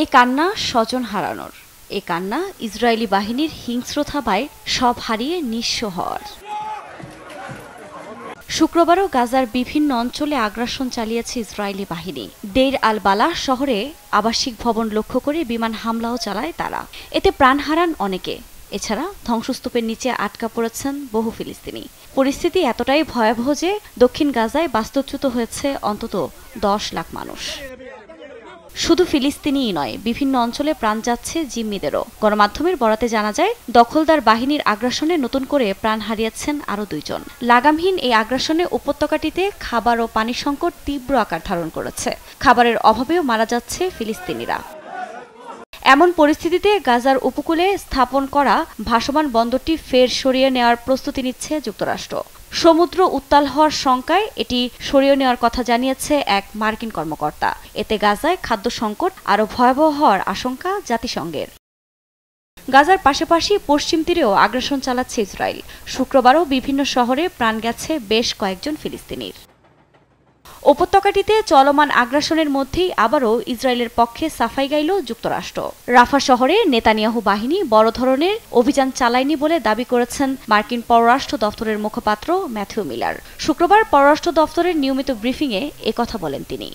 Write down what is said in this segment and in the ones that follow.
এই কান্না স্বজন হারানোর এ কান্না ইসরায়েলি বাহিনীর হিংস্র থাবায় সব হারিয়ে নিঃস্ব হওয়ার শুক্রবারও গাজার বিভিন্ন অঞ্চলে আগ্রাসন চালিয়েছে ইসরায়েলি বাহিনী দেইর আল বালা শহরে আবাসিক ভবন লক্ষ্য করে বিমান হামলাও চালায় তারা এতে প্রাণ হারান অনেকে এছাড়া ধ্বংসস্তূপের নিচে আটকা পড়েছেন বহু ফিলিস্তিনি পরিস্থিতি এতটাই ভয়াবহ যে দক্ষিণ গাজায় বাস্তুচ্যুত হয়েছে অন্তত দশ লাখ মানুষ শুধু ফিলিস্তিনিই নয় বিভিন্ন অঞ্চলে প্রাণ যাচ্ছে জিম্মিদেরও গণমাধ্যমের বরাতে জানা যায় দখলদার বাহিনীর আগ্রাসনে নতুন করে প্রাণ হারিয়েছেন আরও দুইজন লাগামহীন এই আগ্রাসনে উপত্যকাটিতে খাবার ও পানি সংকট তীব্র আকার ধারণ করেছে খাবারের অভাবেও মারা যাচ্ছে ফিলিস্তিনিরা এমন পরিস্থিতিতে গাজার উপকূলে স্থাপন করা ভাসমান বন্দরটি ফের সরিয়ে নেওয়ার প্রস্তুতি নিচ্ছে যুক্তরাষ্ট্র সমুদ্র উত্তাল হওয়ার শঙ্কায় এটি সরিয়ে নেওয়ার কথা জানিয়েছে এক মার্কিন কর্মকর্তা এতে গাজায় খাদ্য সংকট আরও ভয়াবহ হওয়ার আশঙ্কা জাতিসংঘের গাজার পাশাপাশি পশ্চিম তীরেও আগ্রাসন চালাচ্ছে ইসরায়েল শুক্রবারও বিভিন্ন শহরে প্রাণ গেছে বেশ কয়েকজন ফিলিস্তিনির উপত্যকাটিতে চলমান আগ্রাসনের মধ্যেই আবারও ইসরায়েলের পক্ষে সাফাই গাইল যুক্তরাষ্ট্র রাফা শহরে নেতানিয়াহু বাহিনী বড় ধরনের অভিযান চালায়নি বলে দাবি করেছেন মার্কিন পররাষ্ট্র দপ্তরের মুখপাত্র ম্যাথিউ মিলার শুক্রবার পররাষ্ট্র দপ্তরের নিয়মিত ব্রিফিংয়ে কথা বলেন তিনি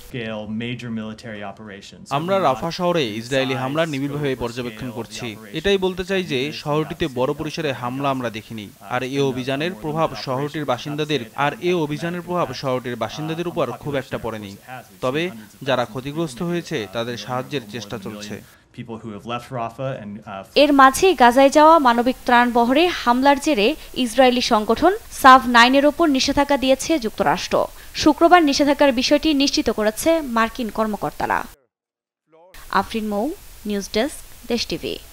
আমরা রাফা শহরে ইসরায়েলি হামলা নিবিড়ভাবে পর্যবেক্ষণ করছি এটাই বলতে চাই যে শহরটিতে বড় পরিসরে হামলা আমরা দেখিনি আর এ অভিযানের প্রভাব শহরটির বাসিন্দাদের আর এ অভিযানের প্রভাব শহরটির বাসিন্দাদের উপর খুব একটা পড়েনি তবে যারা ক্ষতিগ্রস্ত হয়েছে তাদের সাহায্যের চেষ্টা চলছে এর মাঝে গাজায় যাওয়া মানবিক ত্রাণ বহরে হামলার জেরে ইসরায়েলি সংগঠন সাভ নাইনের ওপর নিষেধাজ্ঞা দিয়েছে যুক্তরাষ্ট্র শুক্রবার নিষেধাজ্ঞার বিষয়টি নিশ্চিত করেছে মার্কিন কর্মকর্তারা Afrin Mou news desk Desh TV